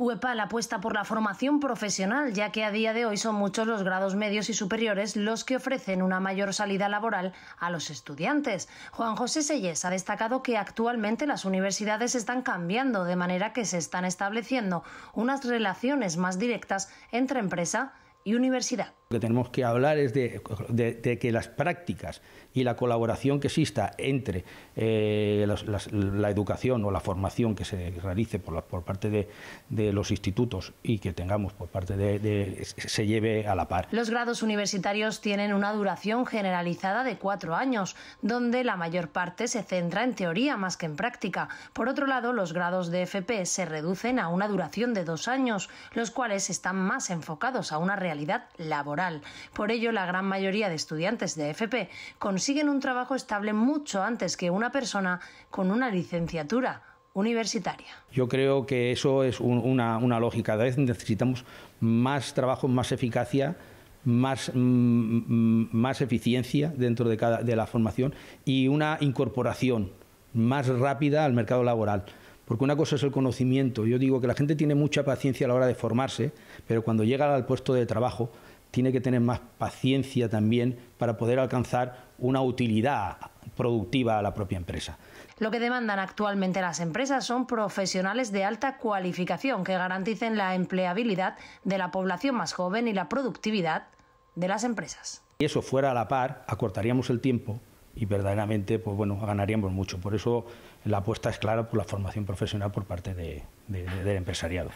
UEPA la apuesta por la formación profesional, ya que a día de hoy son muchos los grados medios y superiores los que ofrecen una mayor salida laboral a los estudiantes. Juan José Selles ha destacado que actualmente las universidades están cambiando, de manera que se están estableciendo unas relaciones más directas entre empresa y universidad. Lo que tenemos que hablar es de, que las prácticas y la colaboración que exista entre eh, la educación o la formación que se realice por, por parte de, los institutos y que tengamos por parte de, se lleve a la par. Los grados universitarios tienen una duración generalizada de cuatro años, donde la mayor parte se centra en teoría más que en práctica. Por otro lado, los grados de FP se reducen a una duración de dos años, los cuales están más enfocados a una realidad laboral por ello, la gran mayoría de estudiantes de FP consiguen un trabajo estable mucho antes que una persona con una licenciatura universitaria. Yo creo que eso es una, lógica. Cada vez necesitamos más trabajo, más eficacia, mm, mm, más, eficiencia dentro de, cada, de la formación y una incorporación más rápida al mercado laboral. Porque una cosa es el conocimiento. Yo digo que la gente tiene mucha paciencia a la hora de formarse, pero cuando llega al puesto de trabajo tiene que tener más paciencia también para poder alcanzar una utilidad productiva a la propia empresa. Lo que demandan actualmente las empresas son profesionales de alta cualificación que garanticen la empleabilidad de la población más joven y la productividad de las empresas. Si eso fuera a la par, acortaríamos el tiempo y verdaderamente pues ganaríamos mucho. Por eso la apuesta es clara por la formación profesional por parte del empresariado.